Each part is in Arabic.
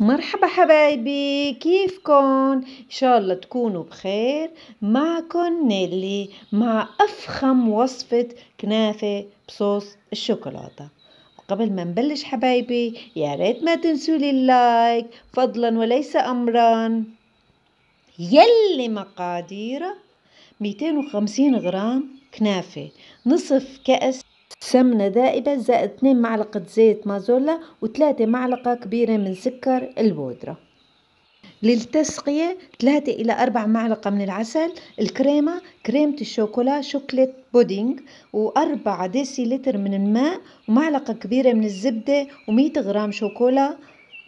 مرحبا حبايبي كيفكن ان شاء الله تكونوا بخير معكن نيلي مع افخم وصفة كنافة بصوص الشوكولاتة قبل ما نبلش حبايبي يا ريت ما تنسوا لي اللايك فضلا وليس امرا يلي مقاديره 250 غرام كنافة نصف كأس سمنة ذائبة زائد 2 معلقة زيت مازولا و3 معلقة كبيرة من سكر البودرة للتسقية 3 إلى 4 معلقة من العسل الكريمة كريمة الشوكولا شوكليت بودينج و4 ديسيلتر من الماء ومعلقة كبيرة من الزبدة و100 غرام شوكولا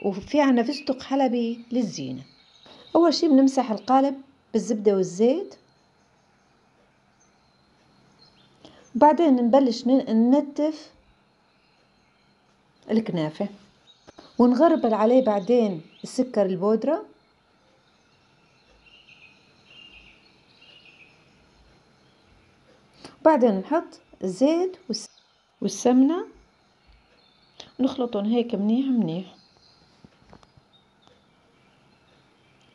وفي عنا فستق حلبي للزينة أول شي بنمسح القالب بالزبدة والزيت بعدين نبلش ننتف الكنافة ونغربل عليه بعدين السكر البودرة بعدين نحط الزيت والسمنة نخلطهم هيك منيح منيح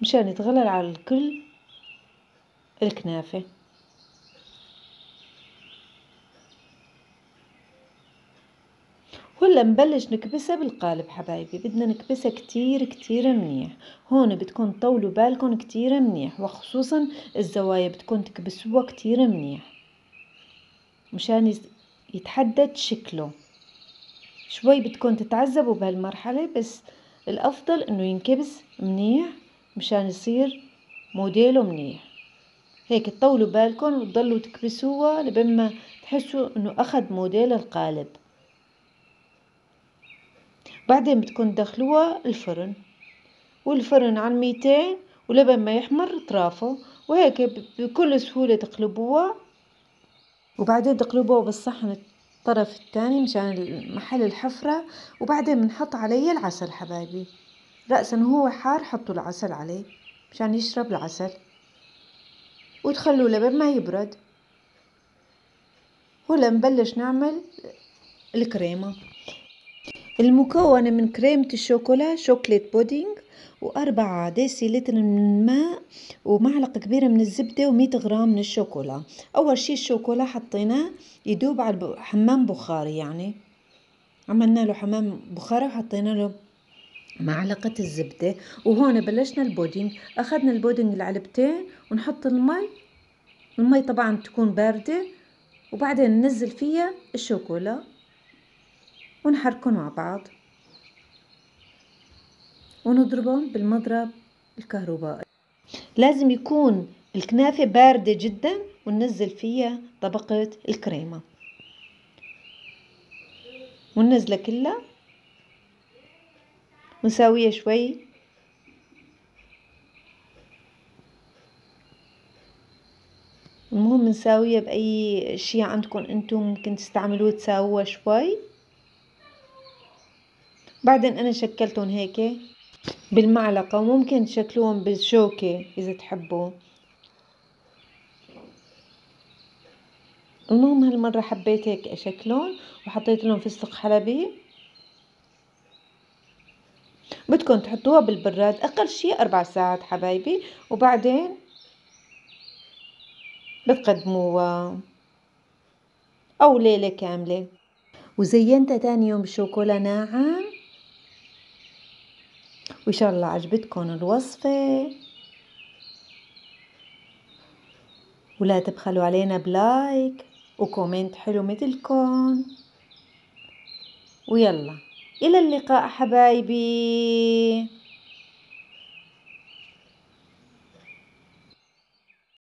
مشان يتغلل على الكل الكنافه هلا نبلش نكبسها بالقالب حبايبي بدنا نكبسها كتير كتير منيح هون بتكون طولوا بالكم كتير منيح وخصوصا الزوايا بتكون تكبسوها كتير منيح مشان يتحدد شكله شوي بتكون تتعذبوا بهالمرحلة بس الأفضل إنه ينكبس منيح مشان يصير موديله منيح هيك تطولوا بالكم وتضلوا تكبسوها لبما تحسوا إنه أخذ موديل القالب بعدين بتكون تدخلوها الفرن والفرن على الميتين ولبن ما يحمر ترافوا وهيك بكل سهولة تقلبوها وبعدين تقلبوها بالصحن الطرف الثاني مشان محل الحفرة وبعدين بنحط عليه العسل حبايبي رأسا هو حار حطوا العسل عليه مشان يشرب العسل وتخلوه لبن ما يبرد ولا نبلش نعمل الكريمة المكونة من كريمة الشوكولا شوكليت بودينج وأربعة ديسيلتر من الماء ومعلقة كبيرة من الزبدة ومية غرام من الشوكولا أول شي الشوكولا حطيناه يدوب على حمام بخاري يعني عملنا له حمام بخاري وحطينا له معلقة الزبدة وهون بلشنا البودينج أخذنا البودينج العلبتين ونحط المي المي طبعا تكون باردة وبعدين ننزل فيها الشوكولا ونحركهم مع بعض ونضربهم بالمضرب الكهربائي لازم يكون الكنافة باردة جدا وننزل فيها طبقة الكريمة وننزلها كلها ونساويها شوي المهم نساويها بأي شي عندكم انتم ممكن تستعملوه تساووها شوي بعدين أنا شكلتهم هيك بالمعلقة وممكن تشكلوهم بالشوكة إذا تحبوا المهم هالمرة حبيت هيك أشكلهم وحطيت لهم فستق حلبي بدكم تحطوها بالبراد أقل شيء أربع ساعات حبايبي وبعدين بتقدموها أو ليلة كاملة وزينتها تاني يوم بشوكولا ناعم وإن شاء الله عجبتكم الوصفة ولا تبخلوا علينا بلايك وكومنت حلو مثلكم ويلا إلى اللقاء حبايبي